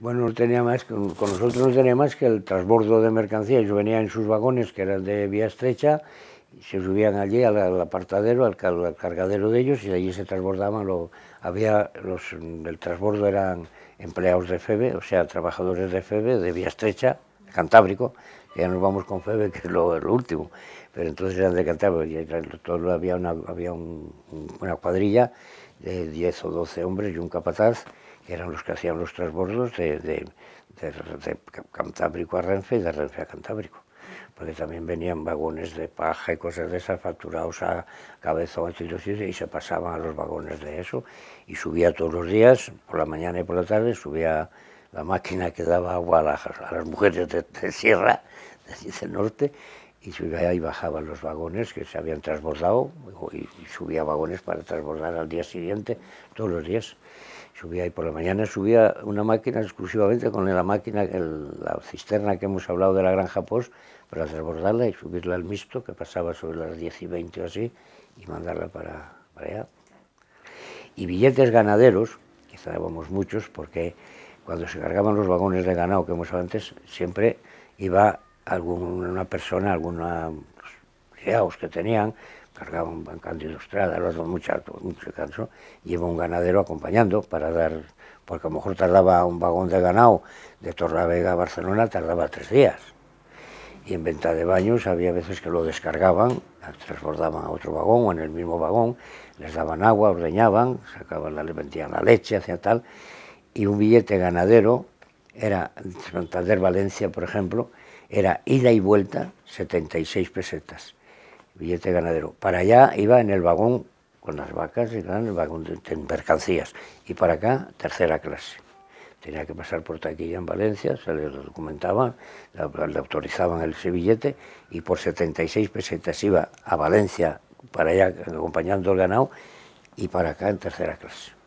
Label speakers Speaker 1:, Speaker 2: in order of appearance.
Speaker 1: Bueno, con nosotros no tenía más que el transbordo de mercancías. Yo venían en sus vagones, que eran de vía estrecha, y se subían allí al, apartadero, al, cargadero de ellos, y de allí se transbordaban. Lo, había los, el transbordo eran empleados de FEBE, o sea, trabajadores de FEBE, de vía estrecha, Cantábrico, ya nos vamos con Febe, que es lo, último. Pero entonces eran de Cantabria, y había, una, había una cuadrilla de 10 o 12 hombres y un capataz, que eran los que hacían los transbordos de, de, Cantábrico a Renfe y de Renfe a Cantábrico. Porque también venían vagones de paja y cosas de esas facturados a cabezón y se pasaban a los vagones de eso. Y subía todos los días, por la mañana y por la tarde, subía la máquina que daba agua a, las mujeres de, Sierra, de, del norte, y subía y bajaba los vagones que se habían transbordado, y, subía vagones para transbordar al día siguiente, todos los días. Subía y por la mañana subía una máquina exclusivamente con la máquina, la cisterna que hemos hablado de la Granja Pos, para transbordarla y subirla al mixto, que pasaba sobre las 10 y 20 o así, y mandarla para, allá. Y billetes ganaderos, que sabemos muchos, porque cuando se cargaban los vagones de ganado que hemos antes, siempre iba alguna persona, alguna criados pues, que tenían, cargaban Candido ilustrada, los dos muchachos, mucho canso, lleva un ganadero acompañando para dar, porque a lo mejor tardaba un vagón de ganado de Torlavega a Barcelona, tardaba tres días. Y en venta de baños había veces que lo descargaban, transbordaban a otro vagón o en el mismo vagón, les daban agua, ordeñaban, sacaban la, la leche, hacía tal, y un billete ganadero era Santander-Valencia, por ejemplo, era ida y vuelta 76 pesetas, billete ganadero. Para allá iba en el vagón con las vacas en el vagón de mercancías. Y para acá, tercera clase. Tenía que pasar por taquilla en Valencia, se le documentaba, le autorizaban ese billete y por 76 pesetas iba a Valencia para allá acompañando el ganado y para acá en tercera clase.